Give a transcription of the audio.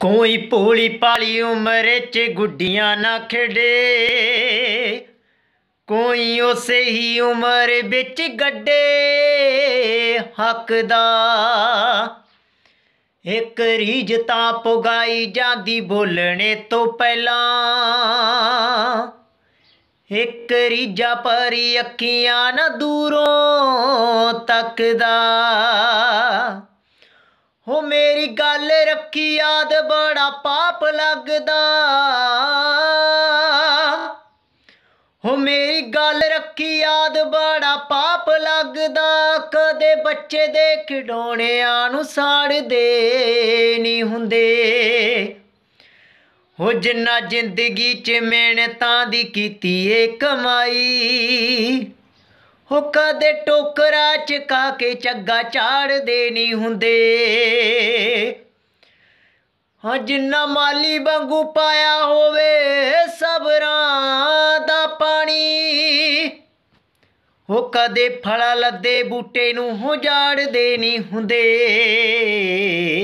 ਕੋਈ ਪੋਲੀ ਪਾਲੀ ਉਮਰੇ ਚ ਗੁੱਡੀਆਂ ਨਾ ਖੇਡੇ ਕੋਈ ਉਸੇ ਹੀ ਉਮਰ ਵਿੱਚ ਗੱਡੇ ਹੱਕ ਦਾ ਇੱਕ ਰੀਜ ਤਾਂ ਪੁਗਾਈ ਜਾਂਦੀ ਬੋਲਣੇ ਤੋਂ ਪਹਿਲਾਂ ਇੱਕ ਰੀਜਾ ਪਰੀ ਅੱਖੀਆਂ ਨਾ ਦੂਰੋਂ ਤੱਕਦਾ ਹੋ ਮੇਰੀ ਗੱਲ ਰੱਖੀ ਯਾਦ ਬੜਾ ਪਾਪ ਲੱਗਦਾ ਹੋ ਮੇਰੀ ਗੱਲ ਰੱਖੀ ਯਾਦ ਬੜਾ ਪਾਪ ਲੱਗਦਾ ਕਦੇ ਬੱਚੇ ਦੇ ਖਿਡੌਣਿਆਂ ਨੂੰ ਸਾੜਦੇ ਨਹੀਂ ਹੁੰਦੇ ਹੋ ਜਿੰਨਾ ਜ਼ਿੰਦਗੀ 'ਚ ਮਿਹਨਤਾਂ ਦੀ ਕੀਤੀ ਏ ਕਮਾਈ ਹੁੱਕਾ ਦੇ ਟੋਕਰਾ ਚ ਕਾ ਕੇ ਚੱਗਾ ਚਾੜਦੇ ਨਹੀਂ ਹੁੰਦੇ ਹਾਂ ਜਿੰਨਾ ਮਾਲੀ ਵਾਂਗੂ ਪਾਇਆ ਹੋਵੇ ਸਬਰਾਂ ਦਾ ਪਾਣੀ ਹੋ ਕਦੇ ਫਲ ਲੱਦੇ ਬੂਟੇ ਨੂੰ ਹੁਜਾੜਦੇ ਨਹੀਂ ਹੁੰਦੇ